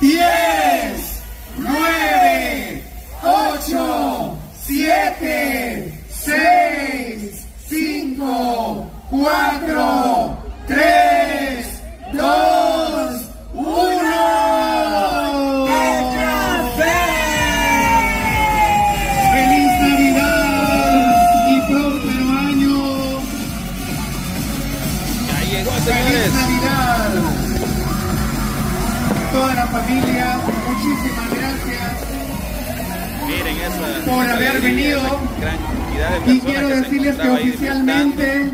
10, 9, 8, 7, 6, 5, 4, familia, muchísimas gracias Miren por haber venido. y quiero decirles que, oficialmente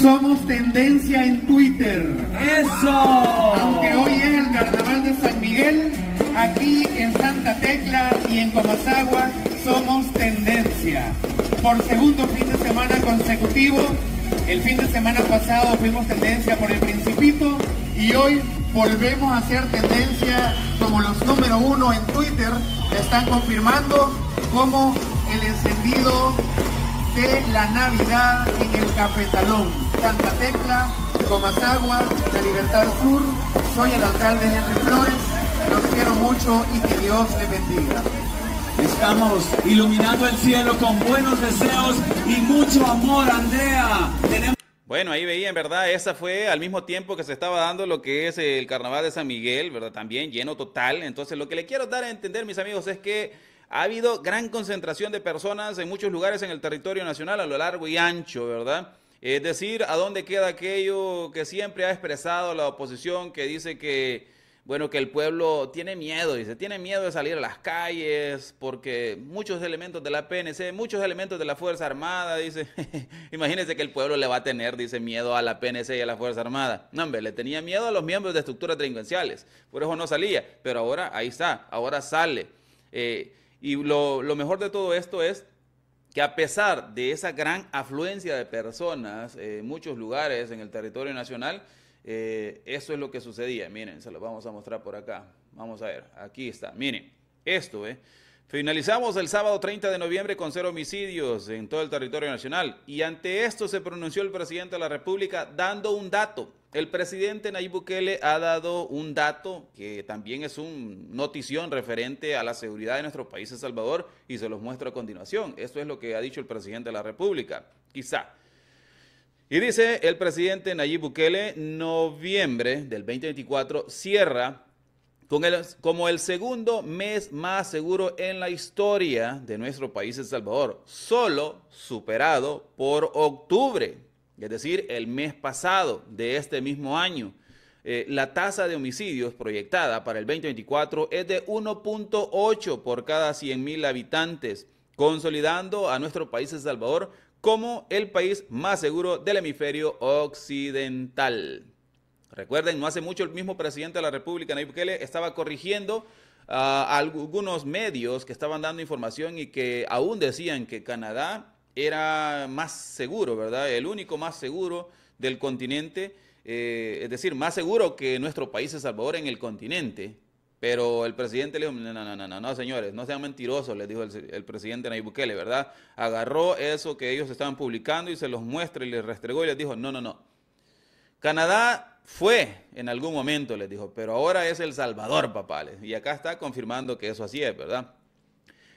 somos tendencia en Twitter. ¡Eso! Aunque hoy es el carnaval de San Miguel, aquí en Santa Tecla y en Comasagua somos tendencia. Por segundo fin de semana consecutivo, el fin de semana pasado fuimos tendencia por el Principito y hoy volvemos a hacer tendencia como los número uno en Twitter. Están confirmando como el encendido de la Navidad en el Capetalón. Santa Tecla, Comasagua, La Libertad Sur. Soy el alcalde Henry Flores. Los quiero mucho y que Dios les bendiga. Estamos iluminando el cielo con buenos deseos y mucho amor, Andrea. Bueno, ahí veía, en verdad, esa fue al mismo tiempo que se estaba dando lo que es el carnaval de San Miguel, ¿verdad? También lleno total. Entonces, lo que le quiero dar a entender, mis amigos, es que ha habido gran concentración de personas en muchos lugares en el territorio nacional a lo largo y ancho, ¿verdad? Es decir, ¿a dónde queda aquello que siempre ha expresado la oposición que dice que bueno, que el pueblo tiene miedo, dice, tiene miedo de salir a las calles porque muchos elementos de la PNC, muchos elementos de la Fuerza Armada, dice, imagínense que el pueblo le va a tener, dice, miedo a la PNC y a la Fuerza Armada. No, hombre, le tenía miedo a los miembros de estructuras delincuenciales, por eso no salía, pero ahora ahí está, ahora sale. Eh, y lo, lo mejor de todo esto es que a pesar de esa gran afluencia de personas en eh, muchos lugares en el territorio nacional, eh, eso es lo que sucedía. Miren, se lo vamos a mostrar por acá. Vamos a ver, aquí está. Miren, esto, ¿eh? Finalizamos el sábado 30 de noviembre con cero homicidios en todo el territorio nacional y ante esto se pronunció el presidente de la República dando un dato. El presidente Nayib Bukele ha dado un dato que también es una notición referente a la seguridad de nuestro país, El Salvador, y se los muestro a continuación. Esto es lo que ha dicho el presidente de la República. Quizá y dice el presidente Nayib Bukele, noviembre del 2024 cierra como el segundo mes más seguro en la historia de nuestro país El Salvador, solo superado por octubre, es decir, el mes pasado de este mismo año. Eh, la tasa de homicidios proyectada para el 2024 es de 1.8 por cada 100.000 habitantes, consolidando a nuestro país El Salvador como el país más seguro del hemisferio occidental. Recuerden, no hace mucho el mismo presidente de la República, Nayib Bukele, estaba corrigiendo a ah, algunos medios que estaban dando información y que aún decían que Canadá era más seguro, ¿verdad? El único más seguro del continente, eh, es decir, más seguro que nuestro país, de Salvador, en el continente. Pero el presidente le dijo, no, no, no, no, no, señores, no sean mentirosos, les dijo el, presidente Nayib Bukele, ¿verdad? Agarró eso que ellos estaban publicando y se los muestra y les restregó y les dijo, no, no, no. Canadá fue en algún momento, les dijo, pero ahora es El Salvador, papales. Y acá está confirmando que eso así es, ¿verdad?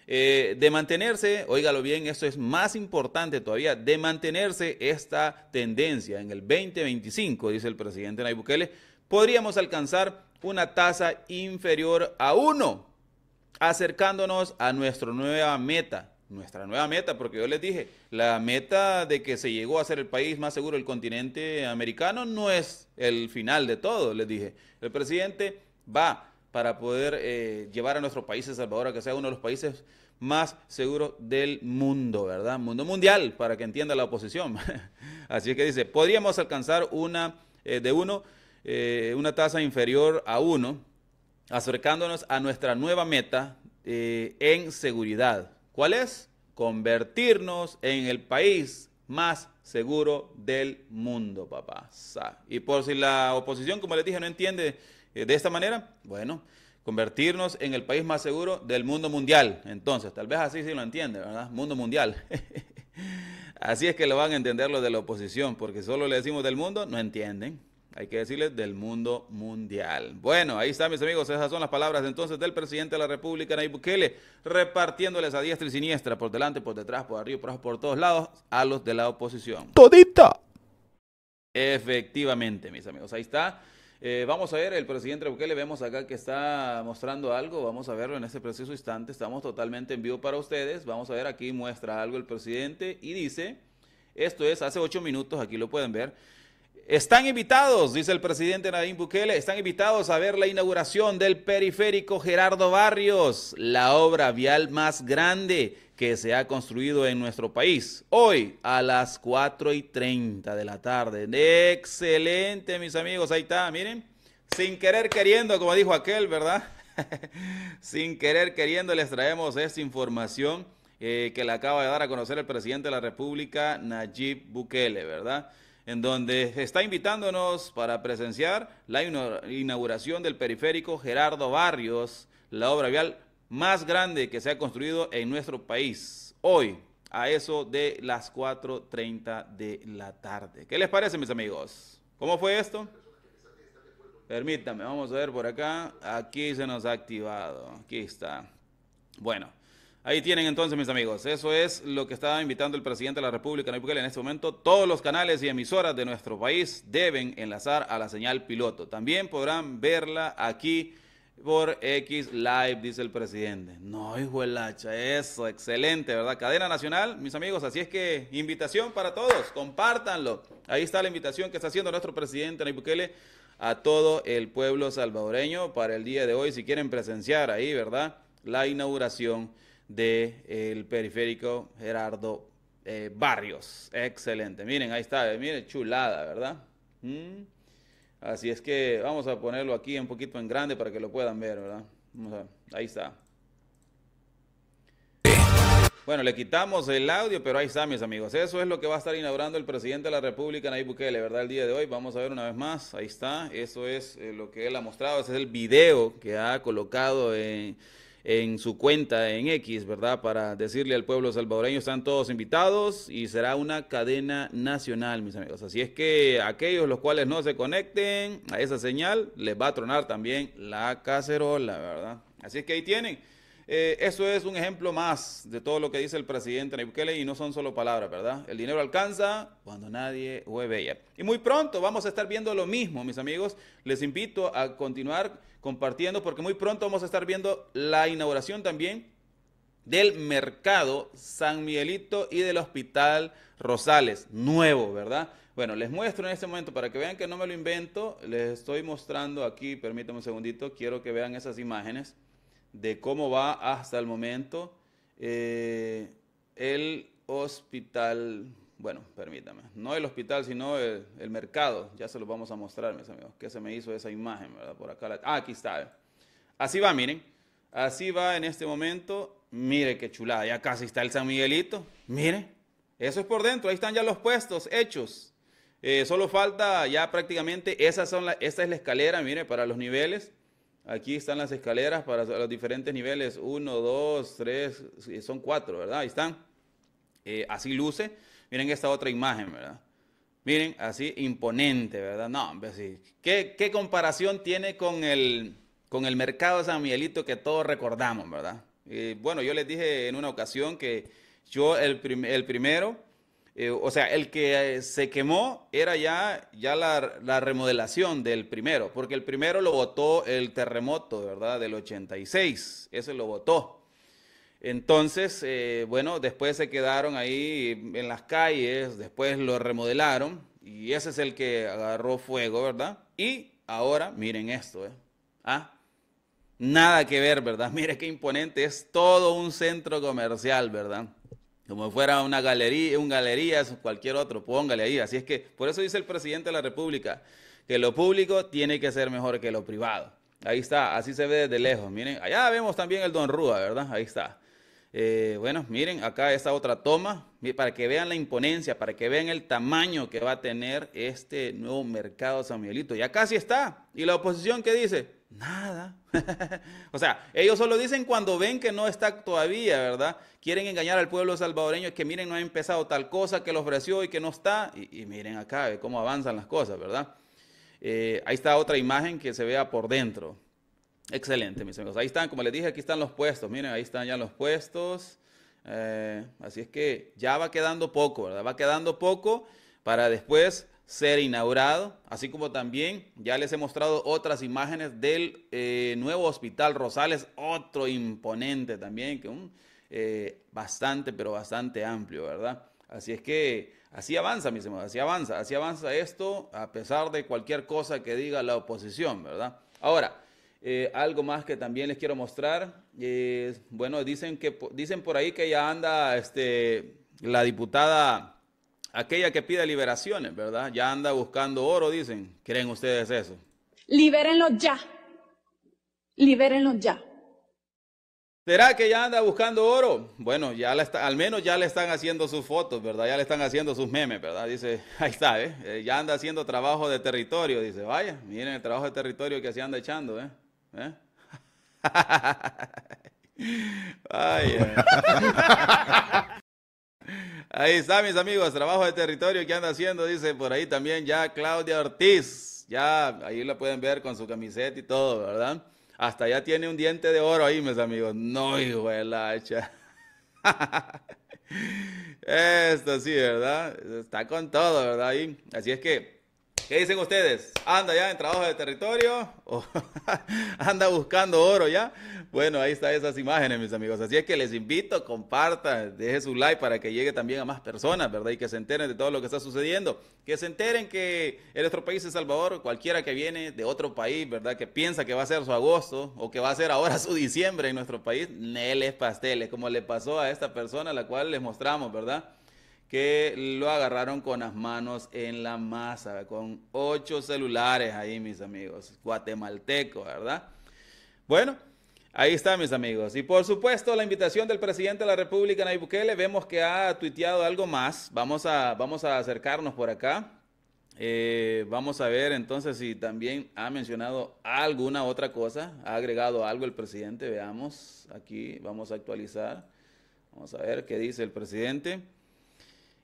Eh, de mantenerse, óigalo bien, esto es más importante todavía, de mantenerse esta tendencia en el 2025, dice el presidente Nayib Bukele, podríamos alcanzar una tasa inferior a uno acercándonos a nuestra nueva meta. Nuestra nueva meta, porque yo les dije, la meta de que se llegó a ser el país más seguro del continente americano no es el final de todo, les dije. El presidente va para poder eh, llevar a nuestro país, El Salvador, a que sea uno de los países más seguros del mundo, ¿verdad? Mundo mundial, para que entienda la oposición. Así que dice, podríamos alcanzar una eh, de uno eh, una tasa inferior a 1, acercándonos a nuestra nueva meta eh, en seguridad. ¿Cuál es? Convertirnos en el país más seguro del mundo, papá. Y por si la oposición, como les dije, no entiende eh, de esta manera, bueno, convertirnos en el país más seguro del mundo mundial. Entonces, tal vez así sí lo entiende, ¿verdad? Mundo mundial. así es que lo van a entender los de la oposición, porque solo le decimos del mundo, no entienden hay que decirles, del mundo mundial. Bueno, ahí está, mis amigos, esas son las palabras entonces del presidente de la República, Nayib Bukele, repartiéndoles a diestra y siniestra, por delante, por detrás, por arriba, por, por todos lados, a los de la oposición. ¡Todita! Efectivamente, mis amigos, ahí está. Eh, vamos a ver, el presidente Bukele, vemos acá que está mostrando algo, vamos a verlo en este preciso instante, estamos totalmente en vivo para ustedes, vamos a ver, aquí muestra algo el presidente y dice, esto es hace ocho minutos, aquí lo pueden ver, están invitados, dice el presidente Nadine Bukele, están invitados a ver la inauguración del periférico Gerardo Barrios, la obra vial más grande que se ha construido en nuestro país. Hoy a las 4 y 30 de la tarde. Excelente, mis amigos, ahí está, miren. Sin querer queriendo, como dijo aquel, ¿verdad? Sin querer queriendo les traemos esta información eh, que le acaba de dar a conocer el presidente de la República, Nayib Bukele, ¿verdad? en donde está invitándonos para presenciar la inauguración del periférico Gerardo Barrios, la obra vial más grande que se ha construido en nuestro país. Hoy, a eso de las 4.30 de la tarde. ¿Qué les parece, mis amigos? ¿Cómo fue esto? Permítame, vamos a ver por acá. Aquí se nos ha activado. Aquí está. Bueno, Ahí tienen entonces, mis amigos. Eso es lo que estaba invitando el presidente de la República, Nayib Bukele. En este momento, todos los canales y emisoras de nuestro país deben enlazar a la señal piloto. También podrán verla aquí por X Live, dice el presidente. No, hijo el hacha, eso, excelente, ¿verdad? Cadena Nacional, mis amigos, así es que invitación para todos, compártanlo. Ahí está la invitación que está haciendo nuestro presidente Nayib Bukele a todo el pueblo salvadoreño para el día de hoy, si quieren presenciar ahí, ¿verdad? La inauguración del el periférico Gerardo eh, Barrios. Excelente. Miren, ahí está. Eh, miren, chulada, ¿verdad? Mm. Así es que vamos a ponerlo aquí un poquito en grande para que lo puedan ver, ¿verdad? Vamos a Ahí está. Bueno, le quitamos el audio, pero ahí está, mis amigos. Eso es lo que va a estar inaugurando el presidente de la República, Nayib Bukele, ¿verdad? El día de hoy. Vamos a ver una vez más. Ahí está. Eso es eh, lo que él ha mostrado. Ese es el video que ha colocado en en su cuenta en X, ¿verdad? Para decirle al pueblo salvadoreño, están todos invitados y será una cadena nacional, mis amigos. Así es que aquellos los cuales no se conecten a esa señal, les va a tronar también la cacerola, ¿verdad? Así es que ahí tienen. Eh, eso es un ejemplo más de todo lo que dice el presidente Nayib y no son solo palabras, ¿verdad? El dinero alcanza cuando nadie hueve ya. Y muy pronto vamos a estar viendo lo mismo, mis amigos. Les invito a continuar compartiendo porque muy pronto vamos a estar viendo la inauguración también del mercado San Miguelito y del Hospital Rosales, nuevo, ¿verdad? Bueno, les muestro en este momento para que vean que no me lo invento, les estoy mostrando aquí, permítanme un segundito, quiero que vean esas imágenes de cómo va hasta el momento eh, el hospital, bueno, permítame, no el hospital, sino el, mercado. Ya se los vamos a mostrar, mis amigos, que se me hizo esa imagen, Por acá, ah, aquí está. Así va, miren, así va en este momento. Mire qué chulada, ya casi está el San Miguelito. Mire, eso es por dentro, ahí están ya los puestos hechos. Eh, solo falta ya prácticamente, esa son es la escalera, mire, para los niveles. Aquí están las escaleras para los diferentes niveles, uno, dos, tres, son cuatro, ¿verdad? Ahí están. Eh, así luce. Miren esta otra imagen, ¿verdad? Miren, así imponente, ¿verdad? No, así. ¿Qué, ¿Qué, comparación tiene con el, mercado de San Miguelito que todos recordamos, ¿verdad? Eh, bueno, yo les dije en una ocasión que yo el primero eh, o sea, el que eh, se quemó era ya, ya la, remodelación del primero, porque el primero lo votó el terremoto, ¿verdad? Del 86, ese lo votó. Entonces, eh, bueno, después se quedaron ahí en las calles, después lo remodelaron y ese es el que agarró fuego, ¿verdad? Y ahora, miren esto, ¿eh? Ah, nada que ver, ¿verdad? Mire qué imponente, es todo un centro comercial, ¿verdad? como fuera una galería, un galería, cualquier otro, póngale ahí. Así es que, por eso dice el presidente de la República, que lo público tiene que ser mejor que lo privado. Ahí está, así se ve desde lejos. Miren, allá vemos también el Don Rúa, ¿verdad? Ahí está. Eh, bueno, miren acá esta otra toma, para que vean la imponencia, para que vean el tamaño que va a tener este nuevo mercado San Miguelito. Ya casi está. ¿Y la oposición qué dice? Nada. o sea, ellos solo dicen cuando ven que no está todavía, ¿verdad? Quieren engañar al pueblo salvadoreño que miren, no ha empezado tal cosa que lo ofreció y que no está. Y, miren acá, cómo avanzan las cosas, ¿verdad? Eh, ahí está otra imagen que se vea por dentro. Excelente, mis amigos. Ahí están, como les dije, aquí están los puestos. Miren, ahí están ya los puestos. Eh, así es que ya va quedando poco, ¿verdad? Va quedando poco para después ser inaugurado, así como también ya les he mostrado otras imágenes del eh, nuevo Hospital Rosales, otro imponente también, que un, eh, bastante, pero bastante amplio, ¿verdad? Así es que así avanza, mis amigos, así avanza, así avanza esto, a pesar de cualquier cosa que diga la oposición, ¿verdad? Ahora, eh, algo más que también les quiero mostrar. Eh, bueno, dicen, que, dicen por ahí que ya anda este, la diputada, aquella que pide liberaciones, ¿verdad? Ya anda buscando oro, dicen. ¿Creen ustedes eso? Libérenlos ya. Libérenlos ya. ¿Será que ya anda buscando oro? Bueno, ya está, al menos ya le están haciendo sus fotos, ¿verdad? Ya le están haciendo sus memes, ¿verdad? Dice, ahí está, ¿eh? ¿eh? Ya anda haciendo trabajo de territorio, dice, vaya, miren el trabajo de territorio que se anda echando, ¿eh? ¿Eh? Eh. ahí está, mis amigos, trabajo de territorio que anda haciendo, dice por ahí también ya Claudia Ortiz. Ya ahí la pueden ver con su camiseta y todo, ¿verdad? Hasta ya tiene un diente de oro ahí, mis amigos. No, hijo de la hacha. Esto sí, ¿verdad? Está con todo, ¿verdad? así es que ¿Qué dicen ustedes? ¿Anda ya en trabajo de territorio? ¿O anda buscando oro ya? Bueno, ahí están esas imágenes, mis amigos. Así es que les invito, compartan, deje su like para que llegue también a más personas, ¿verdad? Y que se enteren de todo lo que está sucediendo. Que se enteren que en nuestro país, El Salvador, cualquiera que viene de otro país, ¿verdad? Que piensa que va a ser su agosto o que va a ser ahora su diciembre en nuestro país, neles pasteles, como le pasó a esta persona a la cual les mostramos, ¿verdad? que lo agarraron con las manos en la masa, con ocho celulares ahí, mis amigos, guatemalteco, ¿verdad? Bueno, ahí está, mis amigos. Y por supuesto, la invitación del presidente de la República, Nayib Bukele, vemos que ha tuiteado algo más. Vamos a, vamos a acercarnos por acá. Eh, vamos a ver entonces si también ha mencionado alguna otra cosa, ha agregado algo el presidente, veamos, aquí vamos a actualizar, vamos a ver qué dice el presidente.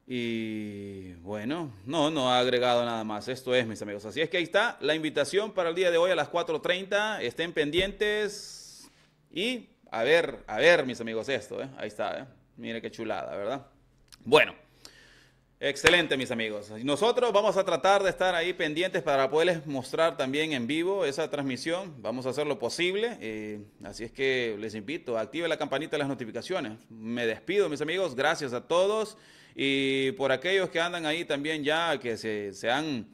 Y bueno, no, no ha agregado nada más. Esto es, mis amigos. Así es que ahí está la invitación para el día de hoy a las 4.30. Estén pendientes. Y a ver, a ver, mis amigos, esto, ¿eh? Ahí está, ¿eh? Mire qué chulada, ¿verdad? Bueno. Excelente, mis amigos. Nosotros vamos a tratar de estar ahí pendientes para poderles mostrar también en vivo esa transmisión. Vamos a hacer lo posible. Eh, así es que les invito, active la campanita de las notificaciones. Me despido, mis amigos. Gracias a todos. Y por aquellos que andan ahí también ya, que se, han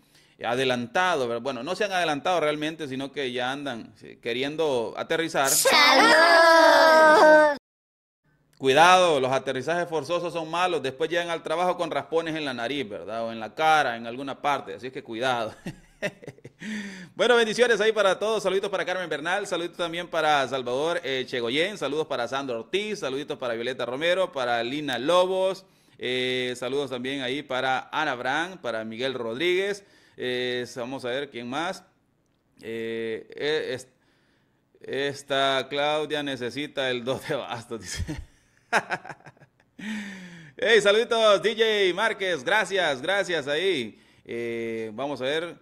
adelantado, bueno, no se han adelantado realmente, sino que ya andan queriendo aterrizar. ¡Salud! Cuidado, los aterrizajes forzosos son malos, después llegan al trabajo con raspones en la nariz, ¿verdad? O en la cara, en alguna parte, así es que cuidado. bueno, bendiciones ahí para todos, saluditos para Carmen Bernal, saluditos también para Salvador eh, Chegoyen, saludos para Sandro Ortiz, saluditos para Violeta Romero, para Lina Lobos. Eh, saludos también ahí para Ana Brand, para Miguel Rodríguez. Eh, vamos a ver quién más. Eh, esta Claudia necesita el 2 de bastos, dice. hey, saluditos, DJ Márquez. Gracias, gracias ahí. vamos a ver.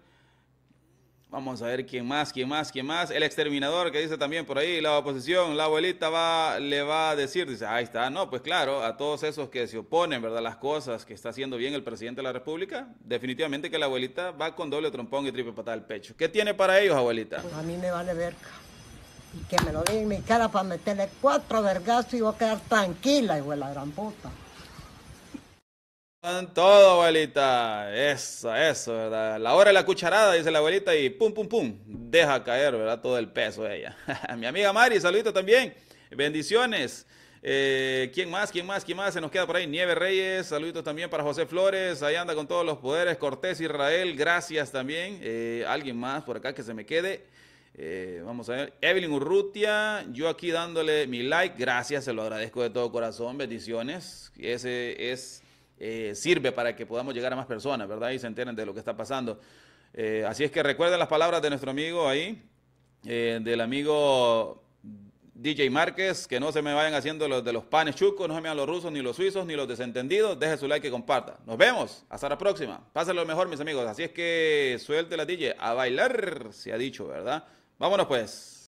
Vamos a ver quién más, quién más, quién más. El exterminador que dice también por ahí, la oposición, la abuelita va, le va a decir, dice, ahí está, no, pues claro, a todos esos que se oponen, ¿verdad? Las cosas que está haciendo bien el presidente de la República, definitivamente que la abuelita va con doble trompón y triple patada al pecho. ¿Qué tiene para ellos, abuelita? Pues a mí me vale verga. Y que me lo den en mi cara para meterle cuatro vergazos y voy a quedar tranquila, igual la gran puta todo, abuelita. Eso, eso, ¿verdad? La hora de la cucharada, dice la abuelita, y pum, pum, pum. Deja caer, ¿verdad? Todo el peso de ella. Mi amiga Mari, saludito también. Bendiciones. Eh, ¿Quién más? ¿Quién más? ¿Quién más? Se nos queda por ahí Nieve Reyes. Saluditos también para José Flores. Ahí anda con todos los poderes. Cortés Israel. Gracias también. Eh, alguien más por acá que se me quede. Eh, vamos a ver. Evelyn Urrutia, yo aquí dándole mi like. Gracias, se lo agradezco de todo corazón. Bendiciones. Ese es eh, sirve para que podamos llegar a más personas, ¿verdad? Y se enteren de lo que está pasando. Eh, así es que recuerden las palabras de nuestro amigo ahí, eh, del amigo DJ Márquez, que no se me vayan haciendo los de los panes chucos, no se me los rusos, ni los suizos, ni los desentendidos. Deje su like y comparta. Nos vemos. Hasta la próxima. Pásenlo mejor, mis amigos. Así es que suelte la DJ. A bailar, se ha dicho, ¿verdad? Vámonos pues.